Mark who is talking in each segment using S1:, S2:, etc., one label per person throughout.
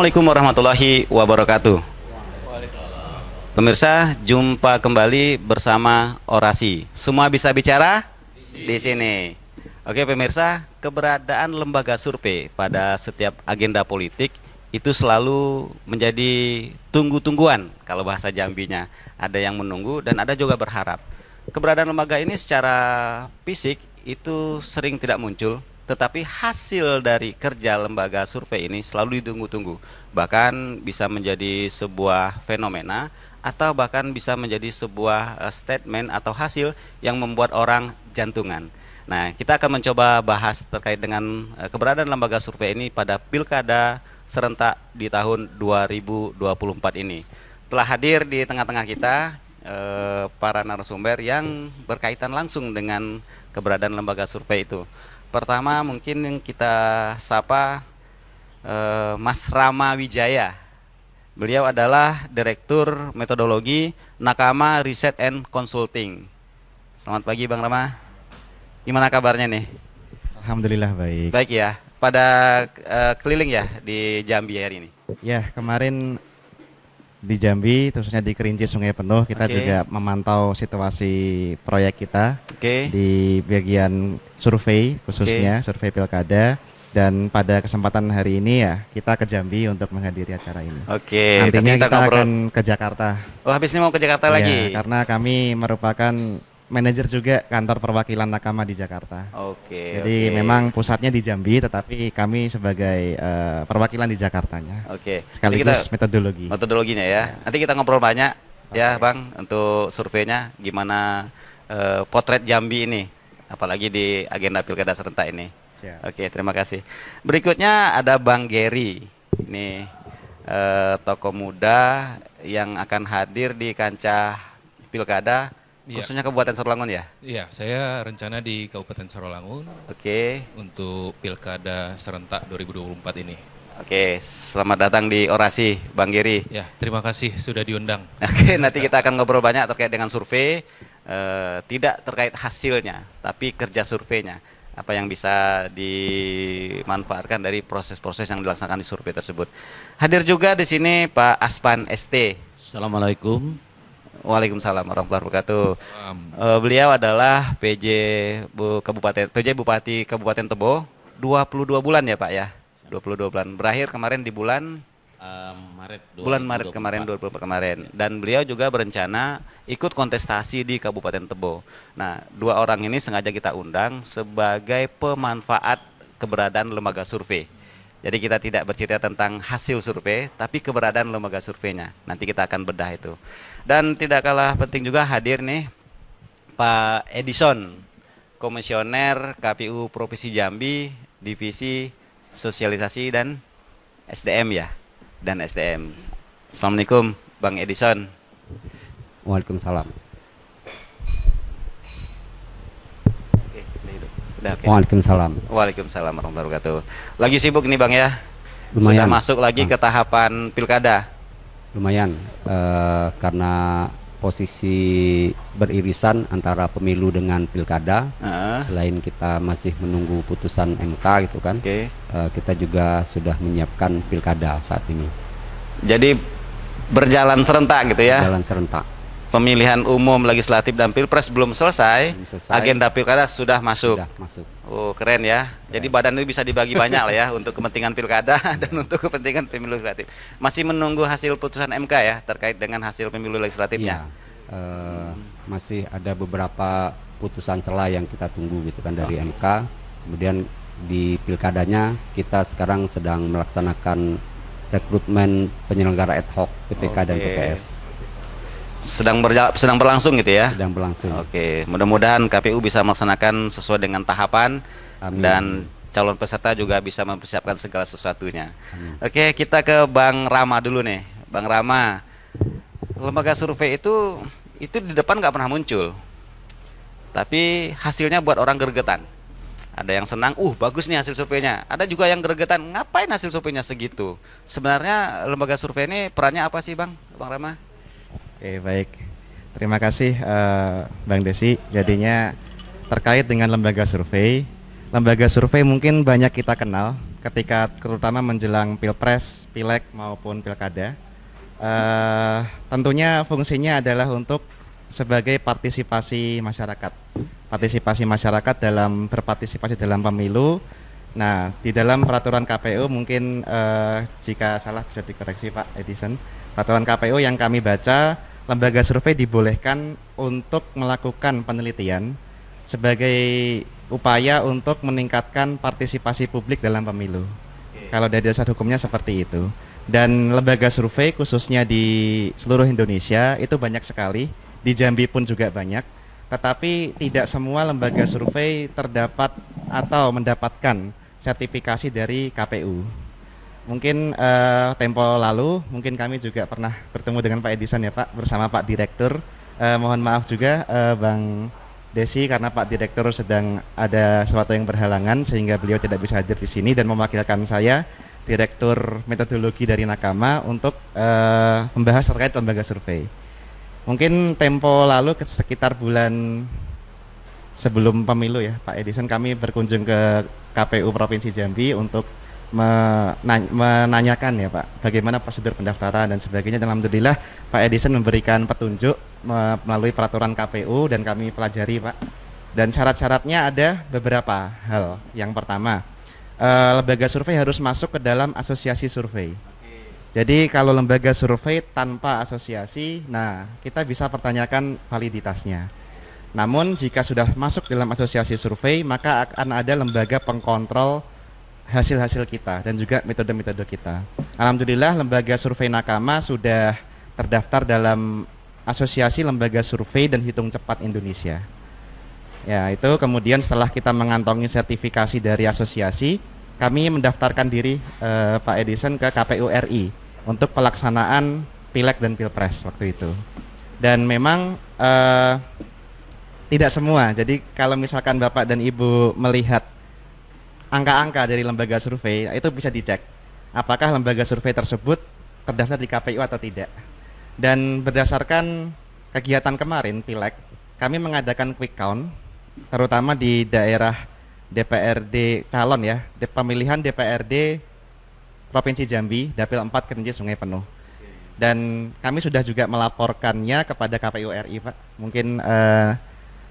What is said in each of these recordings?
S1: Assalamualaikum warahmatullahi wabarakatuh. Pemirsa, jumpa kembali bersama Orasi. Semua bisa bicara di sini. Oke, pemirsa, keberadaan lembaga survei pada setiap agenda politik itu selalu menjadi tunggu-tungguan kalau bahasa Jambinya. Ada yang menunggu dan ada juga berharap. Keberadaan lembaga ini secara fisik itu sering tidak muncul tetapi hasil dari kerja lembaga survei ini selalu ditunggu-tunggu, bahkan bisa menjadi sebuah fenomena atau bahkan bisa menjadi sebuah eh, statement atau hasil yang membuat orang jantungan. Nah, kita akan mencoba bahas terkait dengan eh, keberadaan lembaga survei ini pada Pilkada serentak di tahun 2024 ini. Telah hadir di tengah-tengah kita eh, para narasumber yang berkaitan langsung dengan keberadaan lembaga survei itu. Pertama mungkin yang kita sapa eh, Mas Rama Wijaya. Beliau adalah Direktur Metodologi Nakama Research and Consulting. Selamat pagi Bang Rama. Gimana kabarnya nih?
S2: Alhamdulillah baik. Baik ya.
S1: Pada eh, keliling ya di Jambi hari ini.
S2: Ya, kemarin di Jambi, khususnya di Kerinci Sungai Penuh, kita okay. juga memantau situasi proyek kita okay. di bagian survei, khususnya okay. survei pilkada. Dan pada kesempatan hari ini ya kita ke Jambi untuk menghadiri acara ini. Oke. Nantinya kita, kita akan ke Jakarta. Oh habis ini mau ke Jakarta ya, lagi? Karena kami merupakan manajer juga kantor perwakilan Nakama di Jakarta. Oke. Okay, Jadi okay. memang pusatnya di Jambi, tetapi kami sebagai uh, perwakilan di Jakartanya. Oke. Okay. Sekaligus kita, metodologi.
S1: Metodologinya ya. ya. Nanti kita ngobrol banyak okay. ya, Bang, untuk surveinya gimana uh, potret Jambi ini, apalagi di agenda pilkada serentak ini. Oke, okay, terima kasih. Berikutnya ada Bang Gary. Nih eh, tokoh muda yang akan hadir di kancah pilkada Iya. Khususnya Kabupaten Sarolangun ya?
S3: Iya, saya rencana di Kabupaten Sarolangun. Oke. Okay. Untuk Pilkada serentak
S1: 2024 ini. Oke, selamat datang di orasi Bang Giri. Ya, terima kasih sudah diundang. Oke, nanti kita akan ngobrol banyak terkait dengan survei, e, tidak terkait hasilnya, tapi kerja surveinya. Apa yang bisa dimanfaatkan dari proses-proses yang dilaksanakan di survei tersebut. Hadir juga di sini Pak Aspan ST. Assalamualaikum. Waalaikumsalam warahmatullahi wabarakatuh. Uh, beliau adalah PJ Bu, Kabupaten PJ Bupati Kabupaten Tebo 22 bulan ya Pak ya. 22 bulan. Berakhir kemarin di bulan
S4: uh, Maret bulan Maret kemarin 20
S1: kemarin dan beliau juga berencana ikut kontestasi di Kabupaten Tebo. Nah, dua orang ini sengaja kita undang sebagai pemanfaat keberadaan lembaga survei. Jadi kita tidak bercerita tentang hasil survei, tapi keberadaan lembaga surveinya. Nanti kita akan bedah itu. Dan tidak kalah penting juga hadir nih Pak Edison, komisioner KPU Provinsi Jambi, Divisi Sosialisasi dan SDM ya, dan SDM. Assalamualaikum Bang Edison.
S5: Waalaikumsalam. okay. Waalaikumsalam.
S1: Waalaikumsalam warahmatullahi wabarakatuh. Lagi sibuk nih Bang ya. Lumayan. Sudah masuk lagi ah. ke tahapan pilkada.
S5: Lumayan uh, karena posisi beririsan antara pemilu dengan pilkada. Uh. Selain kita masih menunggu putusan MK gitu kan, okay. uh, eh, kita juga sudah menyiapkan pilkada saat ini.
S1: Jadi berjalan serentak gitu ya? Berjalan serentak pemilihan umum legislatif dan pilpres belum selesai, belum selesai. agenda pilkada sudah masuk. Sudah masuk. Oh keren ya. Keren. Jadi badan itu bisa dibagi banyak lah ya untuk kepentingan pilkada dan untuk kepentingan pemilu legislatif. Masih menunggu hasil putusan MK ya terkait dengan hasil pemilu legislatifnya. Iya.
S5: Uh, hmm. Masih ada beberapa putusan celah yang kita tunggu gitu kan dari oh. MK. Kemudian di pilkadanya kita sekarang sedang melaksanakan rekrutmen penyelenggara ad hoc PPK okay. dan PPS
S1: sedang berjala, sedang berlangsung gitu ya. Sedang berlangsung. Oke, mudah-mudahan KPU bisa melaksanakan sesuai dengan tahapan Amin. dan calon peserta juga bisa mempersiapkan segala sesuatunya. Amin. Oke, kita ke Bang Rama dulu nih. Bang Rama, lembaga survei itu itu di depan nggak pernah muncul, tapi hasilnya buat orang gergetan. Ada yang senang, uh bagus nih hasil surveinya. Ada juga yang gergetan, ngapain hasil surveinya segitu? Sebenarnya lembaga survei ini perannya apa sih, Bang? Bang Rama?
S2: Oke baik, terima kasih uh, Bang Desi. Jadinya terkait dengan lembaga survei, lembaga survei mungkin banyak kita kenal ketika terutama menjelang pilpres, pileg maupun pilkada. Uh, tentunya fungsinya adalah untuk sebagai partisipasi masyarakat, partisipasi masyarakat dalam berpartisipasi dalam pemilu. Nah, di dalam peraturan KPU mungkin uh, jika salah bisa dikoreksi Pak Edison. Peraturan KPU yang kami baca lembaga survei dibolehkan untuk melakukan penelitian sebagai upaya untuk meningkatkan partisipasi publik dalam pemilu. Kalau dari dasar hukumnya seperti itu. Dan lembaga survei khususnya di seluruh Indonesia itu banyak sekali, di Jambi pun juga banyak. Tetapi tidak semua lembaga survei terdapat atau mendapatkan sertifikasi dari KPU mungkin uh, tempo lalu mungkin kami juga pernah bertemu dengan Pak Edison ya Pak bersama Pak Direktur. Uh, mohon maaf juga uh, Bang Desi karena Pak Direktur sedang ada sesuatu yang berhalangan sehingga beliau tidak bisa hadir di sini dan mewakilkan saya Direktur Metodologi dari Nakama untuk uh, membahas terkait lembaga survei. Mungkin tempo lalu sekitar bulan sebelum pemilu ya Pak Edison kami berkunjung ke KPU Provinsi Jambi untuk menanyakan ya Pak, bagaimana prosedur pendaftaran dan sebagainya. Dan Alhamdulillah Pak Edison memberikan petunjuk melalui peraturan KPU dan kami pelajari Pak. Dan syarat-syaratnya ada beberapa hal. Yang pertama, eh, lembaga survei harus masuk ke dalam asosiasi survei. Jadi kalau lembaga survei tanpa asosiasi, nah kita bisa pertanyakan validitasnya. Namun jika sudah masuk dalam asosiasi survei, maka akan ada lembaga pengkontrol hasil-hasil kita dan juga metode-metode kita. Alhamdulillah lembaga survei Nakama sudah terdaftar dalam Asosiasi Lembaga Survei dan Hitung Cepat Indonesia. Ya, itu kemudian setelah kita mengantongi sertifikasi dari asosiasi, kami mendaftarkan diri eh, Pak Edison ke KPU RI untuk pelaksanaan Pileg dan Pilpres waktu itu. Dan memang eh, tidak semua. Jadi kalau misalkan Bapak dan Ibu melihat angka-angka dari lembaga survei nah, itu bisa dicek apakah lembaga survei tersebut terdaftar di KPU atau tidak. Dan berdasarkan kegiatan kemarin Pileg, kami mengadakan quick count terutama di daerah DPRD calon ya, di pemilihan DPRD Provinsi Jambi, Dapil 4 Kerinci Sungai Penuh. Dan kami sudah juga melaporkannya kepada KPU RI, Pak. Mungkin eh,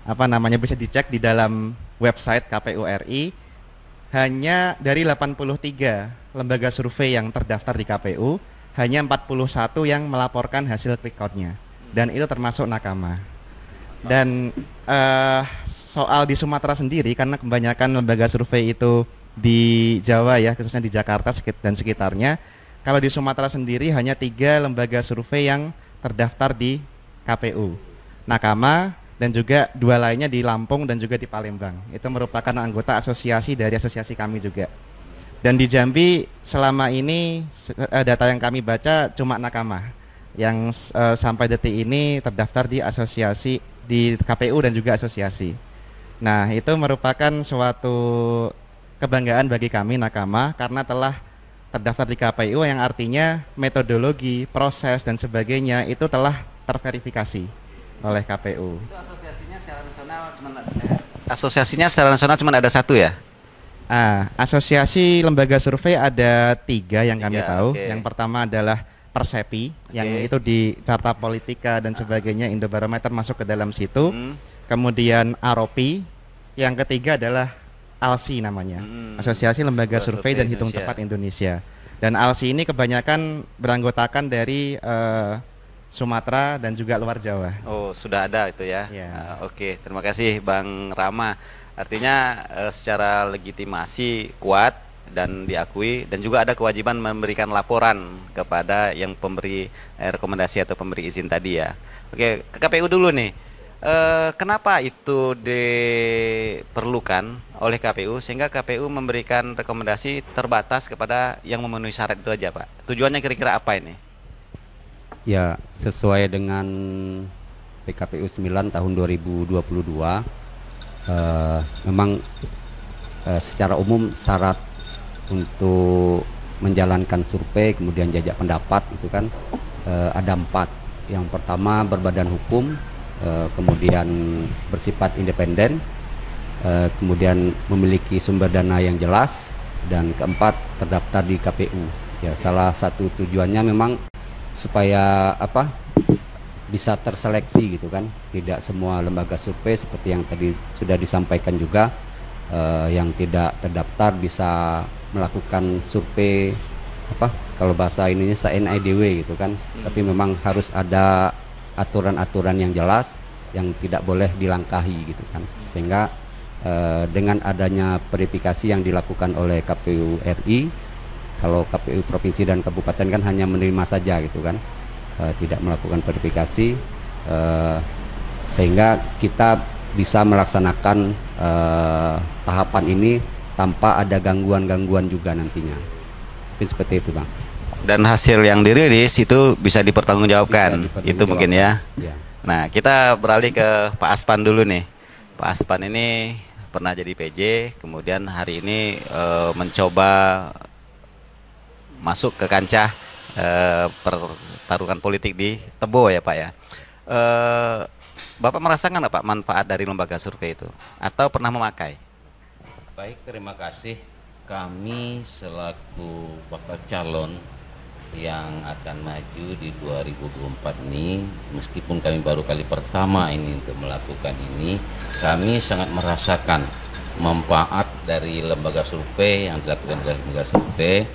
S2: apa namanya bisa dicek di dalam website KPU RI hanya dari 83 lembaga survei yang terdaftar di KPU hanya 41 yang melaporkan hasil quick count-nya dan itu termasuk nakama. Dan uh, soal di Sumatera sendiri karena kebanyakan lembaga survei itu di Jawa ya khususnya di Jakarta dan sekitarnya. Kalau di Sumatera sendiri hanya tiga lembaga survei yang terdaftar di KPU. Nakama, dan juga dua lainnya di Lampung dan juga di Palembang. Itu merupakan anggota asosiasi dari asosiasi kami juga. Dan di Jambi selama ini eh, data yang kami baca cuma nakama yang uh, sampai detik ini terdaftar di asosiasi di KPU dan juga asosiasi. Nah, itu merupakan suatu kebanggaan bagi kami nakama karena telah terdaftar di KPU yang artinya metodologi, proses dan sebagainya itu telah terverifikasi oleh KPU. Itu asosiasinya secara nasional cuma ada ya? Asosiasinya secara nasional cuma ada satu ya? Ah, asosiasi lembaga survei ada tiga yang tiga, kami tahu. Okay. Yang pertama adalah Persepi, okay. yang itu di Carta Politika dan sebagainya, Indobarometer masuk ke dalam situ. Hmm. Kemudian Aropi, yang ketiga adalah ALSI namanya, hmm. Asosiasi Lembaga Survei, Survei dan Hitung Indonesia. Cepat Indonesia. Dan ALSI ini kebanyakan beranggotakan dari uh, Sumatera dan juga luar Jawa.
S1: Oh, sudah ada itu ya. ya. Uh, Oke, okay. terima kasih Bang Rama. Artinya uh, secara legitimasi kuat dan diakui dan juga ada kewajiban memberikan laporan kepada yang pemberi eh, rekomendasi atau pemberi izin tadi ya. Oke, ke KPU dulu nih. Uh, kenapa itu diperlukan oleh KPU sehingga KPU memberikan rekomendasi terbatas kepada yang memenuhi syarat itu aja, Pak? Tujuannya kira-kira apa ini?
S5: Ya, sesuai dengan PKPU 9 tahun 2022 eh, memang eh, secara umum syarat untuk menjalankan survei kemudian jajak pendapat itu kan eh, ada empat. Yang pertama berbadan hukum, eh, kemudian bersifat independen, eh, kemudian memiliki sumber dana yang jelas dan keempat terdaftar di KPU. Ya, salah satu tujuannya memang supaya apa bisa terseleksi gitu kan tidak semua lembaga survei seperti yang tadi sudah disampaikan juga eh, yang tidak terdaftar bisa melakukan survei apa kalau bahasa ininya SNIDW e gitu kan hmm. tapi memang harus ada aturan-aturan yang jelas yang tidak boleh dilangkahi gitu kan hmm. sehingga eh, dengan adanya verifikasi yang dilakukan oleh KPU RI kalau KPU provinsi dan kabupaten kan hanya menerima saja gitu kan e, tidak melakukan verifikasi e, sehingga kita bisa melaksanakan e, tahapan ini tanpa ada gangguan-gangguan juga nantinya mungkin seperti itu bang
S1: dan hasil yang dirilis itu bisa dipertanggungjawabkan bisa dipertanggungjawabkan. itu mungkin ya. ya nah kita beralih ke Pak Aspan dulu nih Pak Aspan ini pernah jadi PJ kemudian hari ini e, mencoba masuk ke kancah e, eh, pertarungan politik di Tebo ya Pak ya. E, Bapak merasakan apa manfaat dari lembaga survei itu atau pernah memakai?
S4: Baik, terima kasih. Kami selaku bakal calon yang akan maju di 2024 ini meskipun kami baru kali pertama ini untuk melakukan ini kami sangat merasakan manfaat dari lembaga survei yang dilakukan oleh lembaga survei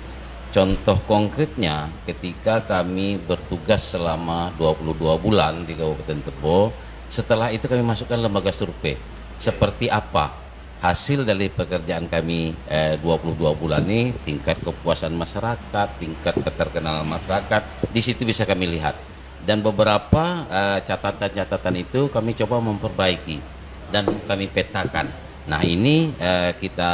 S4: Contoh konkretnya ketika kami bertugas selama 22 bulan di Kabupaten Tebo, setelah itu kami masukkan lembaga survei. Seperti apa hasil dari pekerjaan kami eh, 22 bulan ini, tingkat kepuasan masyarakat, tingkat keterkenalan masyarakat, di situ bisa kami lihat. Dan beberapa eh, catatan-catatan eh, itu kami coba memperbaiki dan kami petakan. Nah ini eh, kita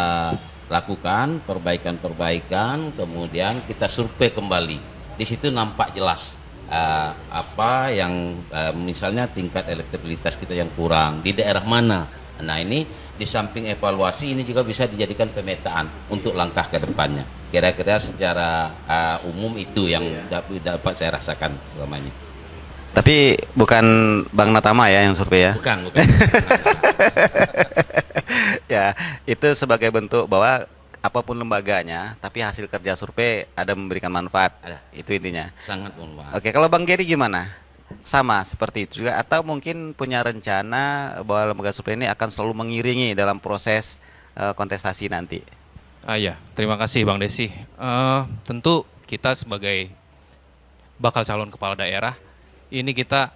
S4: lakukan perbaikan-perbaikan kemudian kita survei kembali di situ nampak jelas uh, apa yang uh, misalnya tingkat elektabilitas kita yang kurang di daerah mana nah ini di samping evaluasi ini juga bisa dijadikan pemetaan untuk langkah ke depannya kira-kira secara uh, umum itu yang iya. dapat, dapat saya rasakan selama ini
S1: tapi bukan Bang Natama ya yang survei ya bukan bukan Iya, itu sebagai bentuk bahwa apapun lembaganya, tapi hasil kerja survei ada memberikan manfaat. Ada. Itu intinya. Sangat bermanfaat. Oke, kalau Bang Geri gimana? Sama seperti itu juga atau mungkin punya rencana bahwa lembaga survei ini akan selalu mengiringi dalam proses uh, kontestasi nanti?
S3: Ah ya, terima kasih Bang Desi. Uh, tentu kita sebagai bakal calon kepala daerah ini kita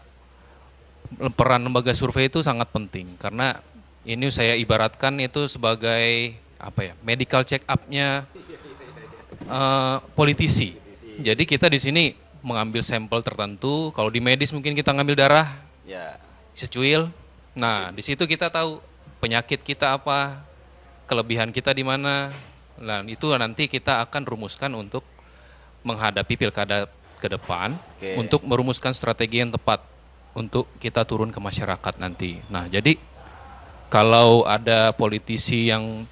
S3: peran lembaga survei itu sangat penting karena ini saya ibaratkan itu sebagai apa ya medical check upnya uh, eh, politisi. Jadi kita di sini mengambil sampel tertentu. Kalau di medis mungkin kita ngambil darah, ya. secuil. Nah di situ kita tahu penyakit kita apa, kelebihan kita di mana. Nah itu nanti kita akan rumuskan untuk menghadapi pilkada ke depan, Oke. untuk merumuskan strategi yang tepat untuk kita turun ke masyarakat nanti. Nah jadi kalau ada politisi yang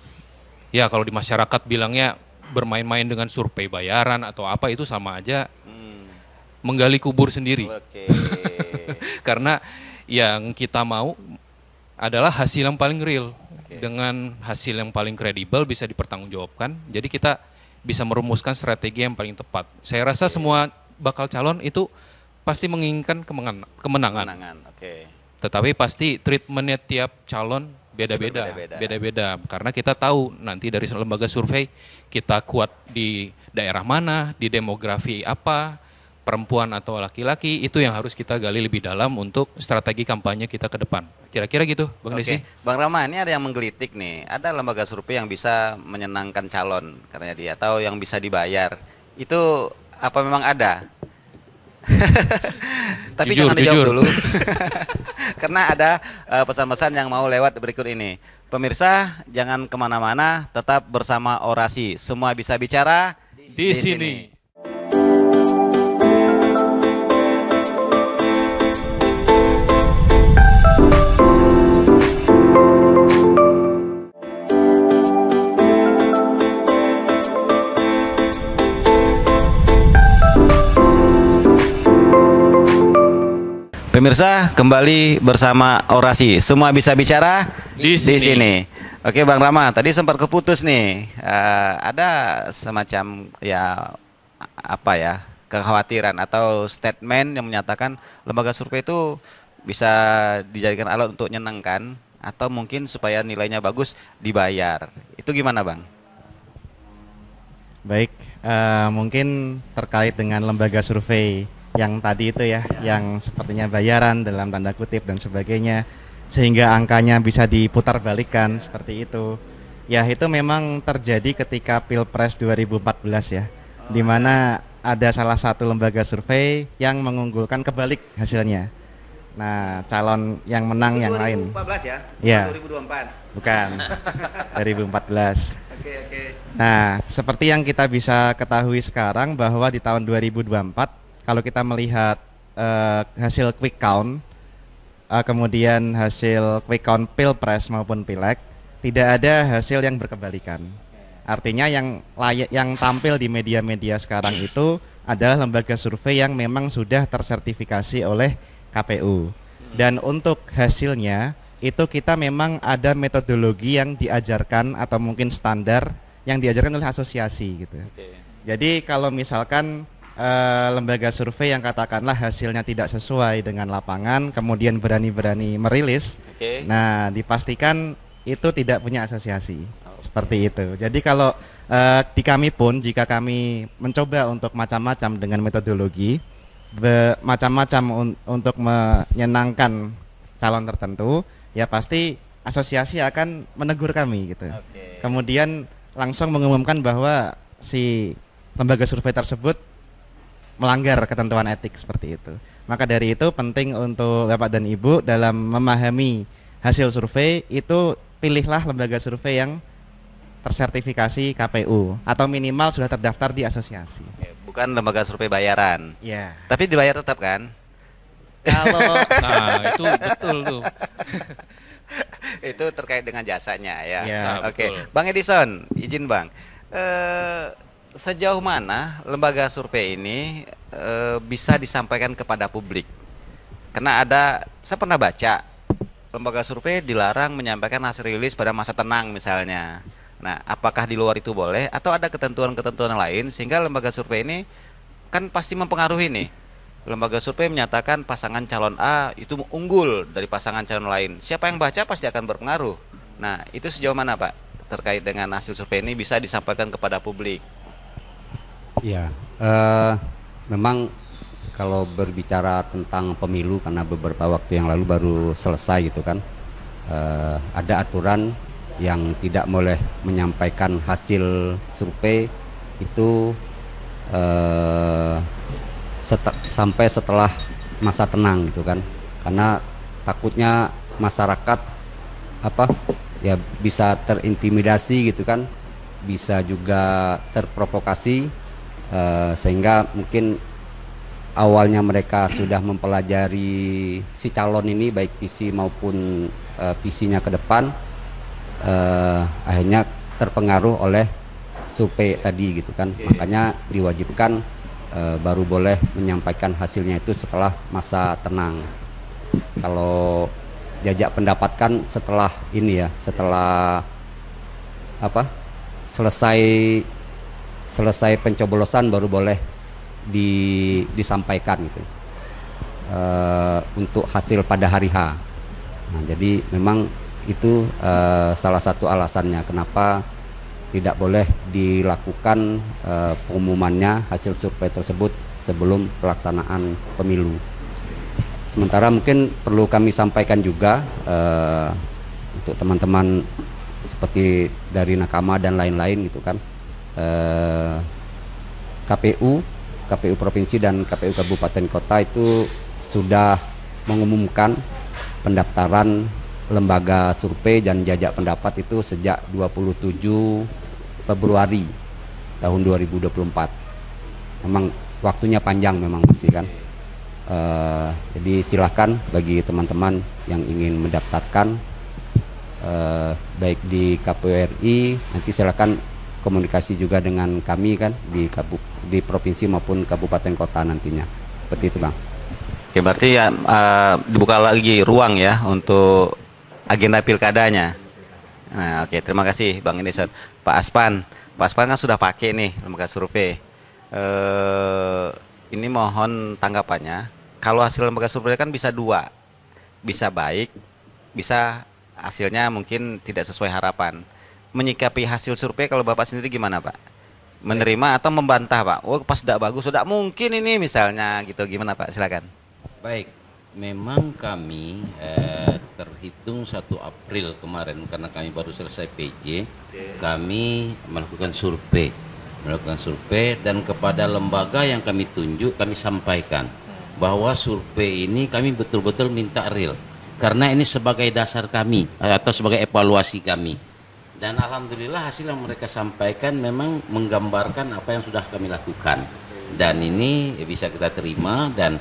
S3: ya kalau di masyarakat bilangnya bermain-main dengan survei bayaran atau apa itu sama aja hmm. menggali kubur sendiri. Okay. Karena yang kita mau adalah hasil yang paling real okay. dengan hasil yang paling kredibel bisa dipertanggungjawabkan. Jadi kita bisa merumuskan strategi yang paling tepat. Saya rasa okay. semua bakal calon itu pasti menginginkan kemenangan. kemenangan. Okay. Tetapi pasti treatmentnya tiap calon beda-beda, beda-beda. Karena kita tahu nanti dari lembaga survei kita kuat di daerah mana, di demografi apa, perempuan atau laki-laki itu yang harus kita gali lebih dalam untuk strategi kampanye kita ke depan. Kira-kira gitu, Bang Desi.
S1: Bang Rama, ini ada yang menggelitik nih. Ada lembaga survei yang bisa menyenangkan calon karena dia tahu yang bisa dibayar. Itu apa memang ada? Tapi jujur, jangan dijawab dulu. Karena ada eh, pesan-pesan yang mau lewat berikut ini. Pemirsa, jangan kemana-mana, tetap bersama Orasi. Semua bisa bicara di, di sini. sini. Pemirsa, kembali bersama orasi. Semua bisa bicara di sini. Di sini. Oke, Bang Rama, tadi sempat keputus nih. Uh, ada semacam ya apa ya kekhawatiran atau statement yang menyatakan lembaga survei itu bisa dijadikan alat untuk menyenangkan atau mungkin supaya nilainya bagus dibayar. Itu gimana, Bang?
S2: Baik, uh, mungkin terkait dengan lembaga survei yang tadi itu ya, yang sepertinya bayaran dalam tanda kutip dan sebagainya, sehingga angkanya bisa diputar balikan seperti itu. Ya itu memang terjadi ketika Pilpres 2014 ya, di mana ada salah satu lembaga survei yang mengunggulkan kebalik hasilnya. Nah, calon yang menang itu yang 2014 lain. 2014 ya? Iya. 2024. Bukan. 2014. Oke, oke. Nah, seperti yang kita bisa ketahui sekarang bahwa di tahun 2024 kalau kita melihat uh, hasil quick count uh, kemudian hasil quick count pilpres maupun pileg tidak ada hasil yang berkebalikan artinya yang layak yang tampil di media-media sekarang itu adalah lembaga survei yang memang sudah tersertifikasi oleh KPU dan untuk hasilnya itu kita memang ada metodologi yang diajarkan atau mungkin standar yang diajarkan oleh asosiasi gitu. Oke. Jadi kalau misalkan Eh, lembaga survei yang katakanlah hasilnya tidak sesuai dengan lapangan, kemudian berani-berani merilis, okay. nah dipastikan itu tidak punya asosiasi okay. seperti itu. Jadi kalau uh, di kami pun jika kami mencoba untuk macam-macam dengan metodologi, macam-macam un untuk menyenangkan calon tertentu, ya pasti asosiasi akan menegur kami gitu. Okay. Kemudian langsung mengumumkan bahwa si lembaga survei tersebut melanggar ketentuan etik seperti itu. Maka dari itu penting untuk Bapak dan Ibu dalam memahami hasil survei itu pilihlah lembaga survei yang tersertifikasi KPU atau minimal sudah terdaftar di asosiasi.
S1: Bukan lembaga survei bayaran. Ya. Tapi dibayar tetap kan? Kalau nah, itu betul tuh. itu terkait dengan jasanya ya. ya Oke, okay. Bang Edison, izin Bang. Eh sejauh mana lembaga survei ini e, bisa disampaikan kepada publik? Karena ada, saya pernah baca lembaga survei dilarang menyampaikan hasil rilis pada masa tenang misalnya. Nah, apakah di luar itu boleh atau ada ketentuan-ketentuan lain sehingga lembaga survei ini kan pasti mempengaruhi nih. Lembaga survei menyatakan pasangan calon A itu unggul dari pasangan calon lain. Siapa yang baca pasti akan berpengaruh. Nah, itu sejauh mana, Pak? Terkait dengan hasil survei ini bisa disampaikan kepada publik.
S5: Ya, uh, memang kalau berbicara tentang pemilu karena beberapa waktu yang lalu baru selesai gitu kan, uh, ada aturan yang tidak boleh menyampaikan hasil survei itu uh, eh, set sampai setelah masa tenang gitu kan, karena takutnya masyarakat apa ya bisa terintimidasi gitu kan, bisa juga terprovokasi e, sehingga mungkin awalnya mereka sudah mempelajari si calon ini baik PC maupun e, PC-nya ke depan e, akhirnya terpengaruh oleh survei tadi gitu kan makanya diwajibkan e, baru boleh menyampaikan hasilnya itu setelah masa tenang kalau jajak pendapat kan setelah ini ya setelah apa selesai selesai pencoblosan baru boleh di, disampaikan gitu e, untuk hasil pada hari H. Nah, jadi memang itu e, salah satu alasannya kenapa tidak boleh dilakukan e, pengumumannya hasil survei tersebut sebelum pelaksanaan pemilu. Sementara mungkin perlu kami sampaikan juga e, untuk teman-teman seperti dari nakama dan lain-lain gitu kan eh, KPU KPU provinsi dan KPU kabupaten kota itu sudah mengumumkan pendaftaran lembaga survei dan jajak pendapat itu sejak 27 Februari tahun 2024. Memang waktunya panjang memang masih kan. Uh, jadi silahkan bagi teman-teman yang ingin mendaftarkan uh, baik di KPU RI nanti silahkan komunikasi juga dengan kami kan di kabup di provinsi maupun kabupaten kota nantinya seperti itu bang.
S1: Oke, berarti ya uh, dibuka lagi ruang ya untuk agenda pilkadanya. Nah oke terima kasih bang Indison, Pak Aspan, Pak Aspan kan sudah pakai nih lembaga survei. Uh, ini mohon tanggapannya. Kalau hasil lembaga survei kan bisa dua, bisa baik, bisa hasilnya mungkin tidak sesuai harapan menyikapi hasil survei kalau Bapak sendiri gimana Pak? Menerima atau membantah Pak? Oh pas tidak bagus, sudah mungkin ini misalnya gitu gimana Pak? Silakan.
S5: Baik,
S4: memang kami eh, terhitung 1 April kemarin karena kami baru selesai PJ, kami melakukan survei, melakukan survei dan kepada lembaga yang kami tunjuk kami sampaikan bahwa survei ini kami betul-betul minta real karena ini sebagai dasar kami atau sebagai evaluasi kami dan alhamdulillah hasil yang mereka sampaikan memang menggambarkan apa yang sudah kami lakukan dan ini ya bisa kita terima dan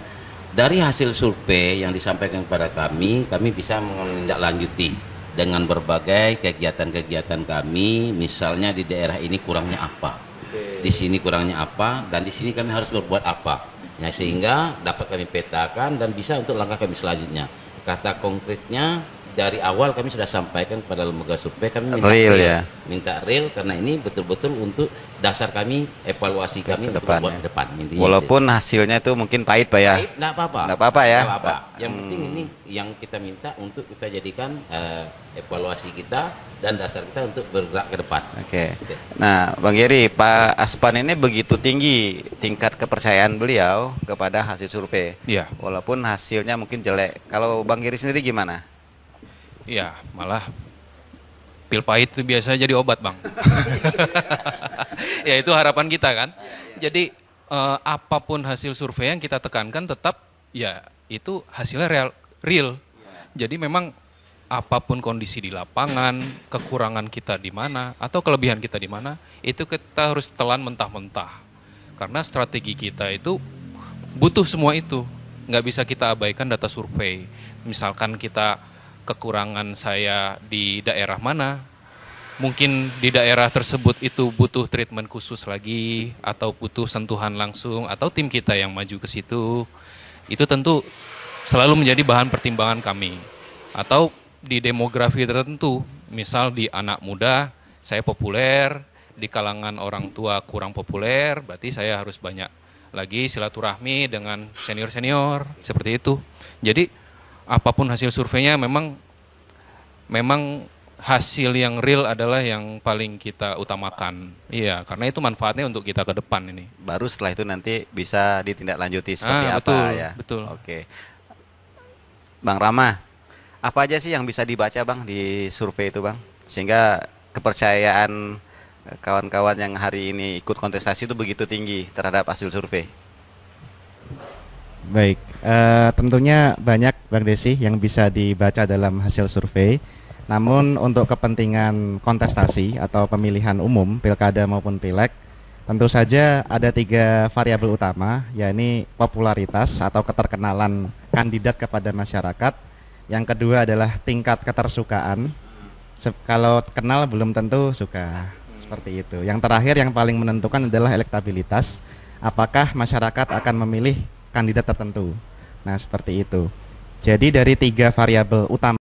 S4: dari hasil survei yang disampaikan kepada kami kami bisa menindaklanjuti dengan berbagai kegiatan-kegiatan kami misalnya di daerah ini kurangnya apa di sini kurangnya apa dan di sini kami harus berbuat apa ya, sehingga dapat kami petakan dan bisa untuk langkah kami selanjutnya kata konkretnya dari awal kami sudah sampaikan kepada lembaga survei kami minta real, real ya. minta real karena ini betul-betul untuk dasar kami evaluasi ke
S1: kami ke untuk depan, untuk ya. ke depan intinya. Walaupun itu. hasilnya itu mungkin pahit Pak ya.
S4: Tidak apa-apa. tidak apa-apa ya. apa-apa. Yang penting hmm. ini yang kita minta untuk kita jadikan uh, evaluasi kita dan dasar kita untuk bergerak ke depan.
S1: Oke. Okay. Gitu. Nah, Bang Giri Pak Aspan ini begitu tinggi tingkat kepercayaan beliau kepada hasil survei. Iya. Walaupun hasilnya mungkin jelek. Kalau Bang Giri sendiri gimana? ya malah
S3: pil pahit itu biasanya jadi obat, Bang. ya itu harapan kita kan. Jadi eh, apapun hasil survei yang kita tekankan tetap ya itu hasilnya real, real. Jadi memang apapun kondisi di lapangan, kekurangan kita di mana atau kelebihan kita di mana, itu kita harus telan mentah-mentah. Karena strategi kita itu butuh semua itu. Nggak bisa kita abaikan data survei. Misalkan kita kekurangan saya di daerah mana. Mungkin di daerah tersebut itu butuh treatment khusus lagi atau butuh sentuhan langsung atau tim kita yang maju ke situ. Itu tentu selalu menjadi bahan pertimbangan kami. Atau di demografi tertentu, misal di anak muda saya populer, di kalangan orang tua kurang populer, berarti saya harus banyak lagi silaturahmi dengan senior-senior seperti itu. Jadi apapun hasil surveinya memang memang hasil yang real adalah yang paling kita utamakan.
S1: Iya, karena itu manfaatnya untuk kita ke depan ini. Baru setelah itu nanti bisa ditindaklanjuti seperti ah, apa ya. Betul. Oke. Bang Rama, apa aja sih yang bisa dibaca Bang di survei itu Bang? Sehingga kepercayaan kawan-kawan yang hari ini ikut kontestasi itu begitu tinggi terhadap hasil survei.
S2: Baik, uh, tentunya banyak Bang Desi yang bisa dibaca dalam hasil survei. Namun untuk kepentingan kontestasi atau pemilihan umum, pilkada maupun pileg, tentu saja ada tiga variabel utama, yaitu popularitas atau keterkenalan kandidat kepada masyarakat. Yang kedua adalah tingkat ketersukaan. Se kalau kenal belum tentu suka, seperti itu. Yang terakhir yang paling menentukan adalah elektabilitas. Apakah masyarakat akan memilih kandidat tertentu. Nah, seperti itu. Jadi dari tiga variabel utama